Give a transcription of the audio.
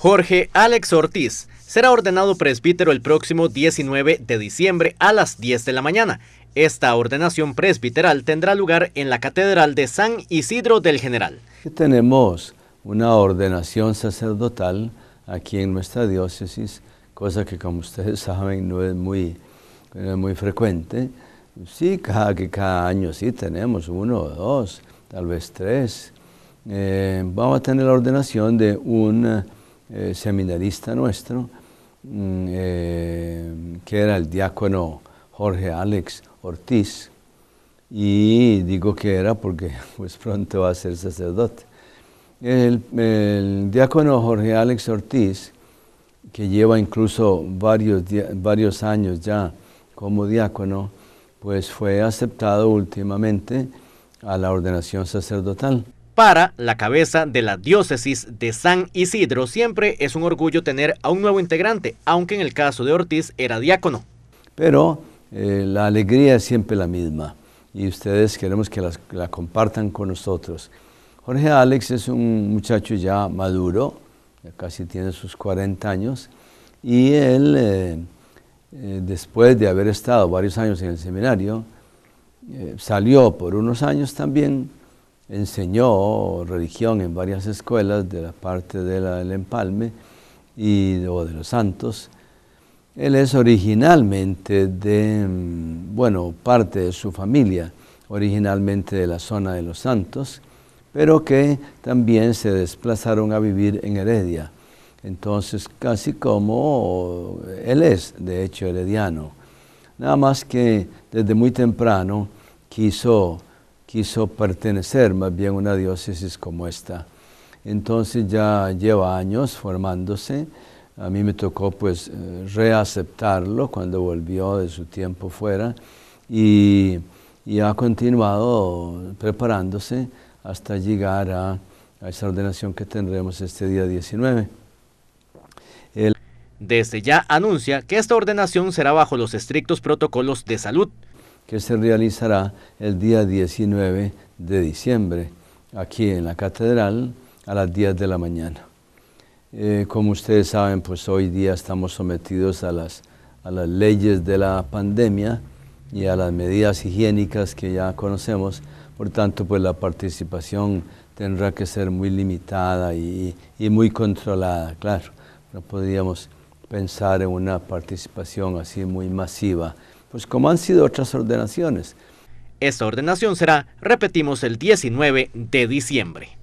Jorge Alex Ortiz será ordenado presbítero el próximo 19 de diciembre a las 10 de la mañana. Esta ordenación presbiteral tendrá lugar en la Catedral de San Isidro del General. Tenemos una ordenación sacerdotal aquí en nuestra diócesis, cosa que como ustedes saben no es muy, muy frecuente. Sí, cada, cada año sí tenemos uno dos, tal vez tres. Eh, vamos a tener la ordenación de un eh, seminarista nuestro, mm, eh, que era el diácono Jorge Alex Ortiz, y digo que era porque pues pronto va a ser sacerdote. El, diácono Jorge Alex Ortiz, que lleva incluso varios, varios años ya como diácono, pues fue aceptado últimamente a la ordenación sacerdotal. Para la cabeza de la diócesis de San Isidro siempre es un orgullo tener a un nuevo integrante, aunque en el caso de Ortiz era diácono. Pero eh, la alegría es siempre la misma y ustedes queremos que la compartan con nosotros. Jorge Alex es un muchacho ya maduro, casi tiene sus 40 años, y él, eh, eh, después de haber estado varios años en el seminario, salió por unos años también enseñó religión en varias escuelas de la parte del empalme y, de los santos. Él es originalmente de, mm, bueno, parte de su familia, originalmente de la zona de los santos, pero que también se desplazaron a vivir en Heredia. Entonces, casi como él es, de hecho, herediano. Nada más que desde muy temprano quiso quiso pertenecer más bien a una diócesis como esta. Entonces ya lleva años formándose. A mí me tocó pues eh, reaceptarlo cuando volvió de su tiempo fuera y, ha continuado preparándose hasta llegar a, esa ordenación que tendremos este día 19. El... Desde ya anuncia que esta ordenación será bajo los estrictos protocolos de salud que se realizará el día 19 de diciembre aquí en la catedral a las 10 de la mañana. Eh, como ustedes saben, pues hoy día estamos sometidos a las, leyes de la pandemia y a las medidas higiénicas que ya conocemos, por tanto, pues la participación tendrá que ser muy limitada y, y muy controlada, claro. No podríamos pensar en una participación así muy masiva pues como han sido otras ordenaciones. Esta ordenación será, repetimos, el 19 de diciembre.